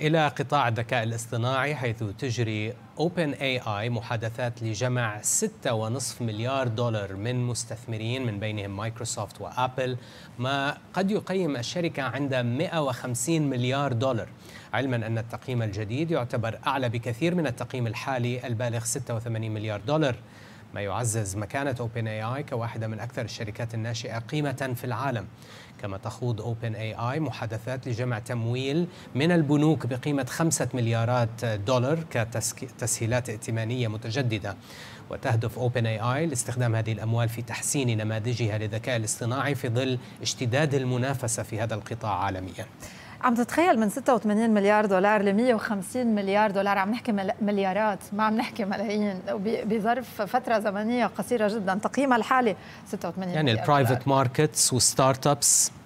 إلى قطاع الذكاء الاصطناعي حيث تجري أوبن اي آي محادثات لجمع 6.5 مليار دولار من مستثمرين من بينهم مايكروسوفت وأبل ما قد يقيم الشركة عند 150 مليار دولار علما أن التقييم الجديد يعتبر أعلى بكثير من التقييم الحالي البالغ 86 مليار دولار ما يعزز مكانة أوبن اي اي كواحدة من أكثر الشركات الناشئة قيمة في العالم كما تخوض أوبن اي اي محادثات لجمع تمويل من البنوك بقيمة خمسة مليارات دولار كتسهيلات ائتمانية متجددة وتهدف اوبن اي اي لاستخدام هذه الاموال في تحسين نماذجها للذكاء الاصطناعي في ظل اشتداد المنافسه في هذا القطاع عالميا. عم تتخيل من 86 مليار دولار ل 150 مليار دولار عم نحكي مليارات ما عم نحكي ملايين بظرف فتره زمنيه قصيره جدا تقييمها الحالي 86 يعني البرايفت ماركتس والستارت ابس